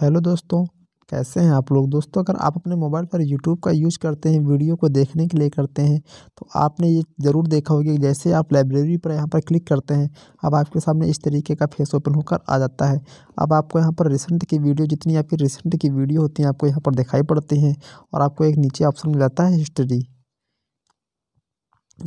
hello दोस्तों कैसे हैं आप लोग दोस्तों अगर आप अपने मोबाइल पर यूट्यूब का यूज़ करते हैं वीडियो को देखने के लिए करते हैं तो आपने ये ज़रूर देखा होगा कि जैसे आप लाइब्रेरी पर यहाँ पर क्लिक करते हैं अब आपके सामने इस तरीके का फेस ओपन होकर आ जाता है अब आपको यहाँ पर रिसेंट की वीडियो जितनी आपकी रिसेंट की वीडियो होती हैं आपको यहाँ पर दिखाई पड़ती हैं और आपको एक नीचे ऑप्शन मिल जाता है हिस्ट्री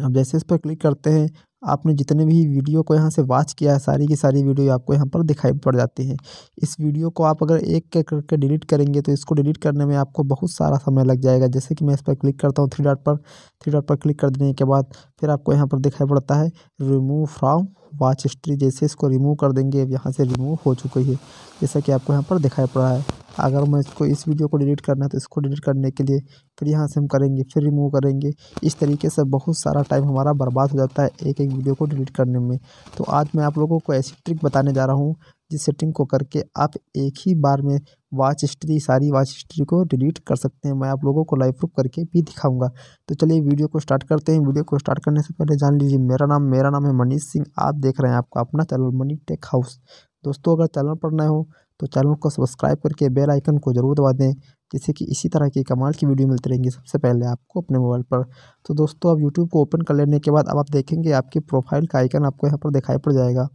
अब जैसे इस पर क्लिक करते हैं आपने जितने भी वीडियो को यहाँ से वॉच किया है सारी की सारी वीडियो आपको यहाँ पर दिखाई पड़ जाती है इस वीडियो को आप अगर एक एक करके डिलीट करेंगे तो इसको डिलीट करने में आपको बहुत सारा समय लग जाएगा जैसे कि मैं इस पर क्लिक करता हूँ थ्री डॉट पर थ्री डॉट पर क्लिक कर देने के बाद फिर आपको यहाँ पर दिखाई पड़ता है रिमूव फ्रॉम वॉच हिस्ट्री जैसे इसको रिमूव कर देंगे अब यहाँ से रिमूव हो चुकी है जैसा कि आपको यहाँ पर दिखाई पड़ रहा है अगर मैं इसको इस वीडियो को डिलीट करना है तो इसको डिलीट करने के लिए फिर यहाँ से हम करेंगे फिर रिमूव करेंगे इस तरीके से बहुत सारा टाइम हमारा बर्बाद हो जाता है एक एक वीडियो को डिलीट करने में तो आज मैं आप लोगों को ऐसी ट्रिक बताने जा रहा हूँ जिस सेटिंग को करके आप एक ही बार में वाच हिस्ट्री सारी वाच हिस्ट्री को डिलीट कर सकते हैं मैं आप लोगों को लाइव प्रूफ करके भी दिखाऊंगा तो चलिए वीडियो को स्टार्ट करते हैं वीडियो को स्टार्ट करने से पहले जान लीजिए मेरा नाम मेरा नाम है मनीष सिंह आप देख रहे हैं आपका अपना चैनल मनी टेक हाउस दोस्तों अगर चैनल पर नए हो तो चैनल को सब्सक्राइब करके बेल आइकन को ज़रूर दबा दें जिससे कि इसी तरह की कमाल की वीडियो मिलती रहेंगी सबसे पहले आपको अपने मोबाइल पर तो दोस्तों आप यूट्यूब को ओपन कर लेने के बाद अब आप देखेंगे आपकी प्रोफाइल का आइकन आपको यहाँ पर दिखाई पड़ जाएगा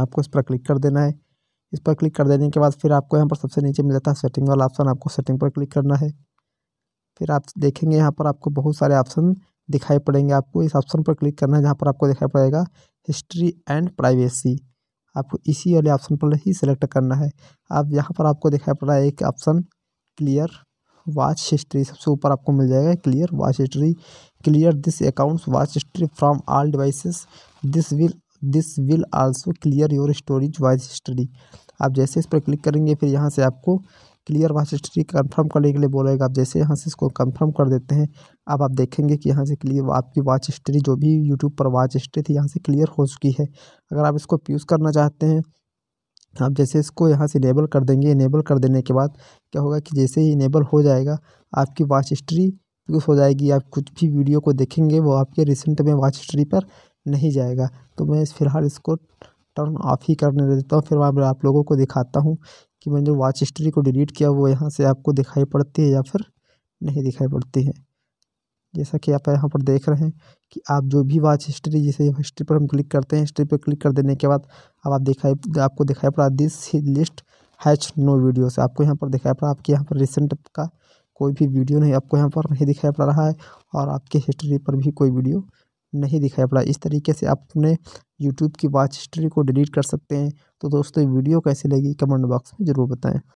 आपको इस पर क्लिक कर देना है इस पर क्लिक कर देने के बाद फिर आपको यहाँ पर सबसे नीचे मिल जाता है सेटिंग वाला ऑप्शन आपको सेटिंग पर क्लिक करना है फिर आप देखेंगे यहाँ पर आपको बहुत सारे ऑप्शन दिखाई पड़ेंगे आपको इस ऑप्शन पर क्लिक करना है जहाँ पर आपको दिखाई पड़ेगा हिस्ट्री एंड प्राइवेसी आपको इसी वाले ऑप्शन पर ही सिलेक्ट करना है अब यहाँ पर आपको दिखाई पड़ रहा है एक ऑप्शन क्लियर वॉच हिस्ट्री सबसे ऊपर आपको मिल जाएगा clear watch history clear this account's watch history from all devices this will this will also clear your storage watch history आप जैसे इस पर क्लिक करेंगे फिर यहाँ से आपको क्लियर वाच हिस्ट्री कंफर्म करने के लिए बोलेगा आप जैसे यहाँ से इसको कंफर्म कर देते हैं अब आप देखेंगे कि यहाँ से क्लियर आपकी वॉच हिस्ट्री जो भी यूट्यूब पर वॉच हिस्ट्री थी यहाँ से क्लियर हो चुकी है अगर आप इसको यूज़ करना चाहते हैं आप जैसे इसको यहाँ से इनेबल कर देंगे इनेबल कर देने के बाद क्या होगा कि जैसे ही इनेबल हो जाएगा आपकी वॉच हिस्ट्री यूज़ हो जाएगी आप कुछ भी वीडियो को देखेंगे वो आपके रिसेंट में वॉच हिस्ट्री पर नहीं जाएगा तो मैं फिलहाल इसको टर्न ऑफ ही करने देता हूँ फिर मैं आप लोगों को दिखाता हूँ कि मैंने जो वॉच हिस्ट्री को डिलीट किया वो यहाँ से आपको दिखाई पड़ती है या फिर नहीं दिखाई पड़ती है जैसा कि आप यहाँ पर देख रहे हैं कि आप जो भी वॉच हिस्ट्री जिसे हिस्ट्री पर हम क्लिक करते हैं हिस्ट्री पर क्लिक कर देने के बाद अब आप दिखाई आपको दिखाई पड़ा दिस लिस्ट हैच नो से आपको यहाँ पर दिखाई पड़ा आपके यहाँ पर रिसेंट का कोई भी वीडियो नहीं आपको यहाँ पर नहीं दिखाई पड़ रहा है और आपके हिस्ट्री पर भी कोई वीडियो नहीं दिखाई पड़ा इस तरीके से आपने यूट्यूब की वॉच हिस्ट्री को डिलीट कर सकते हैं तो दोस्तों वीडियो कैसी लगी कमेंट बॉक्स में ज़रूर बताएँ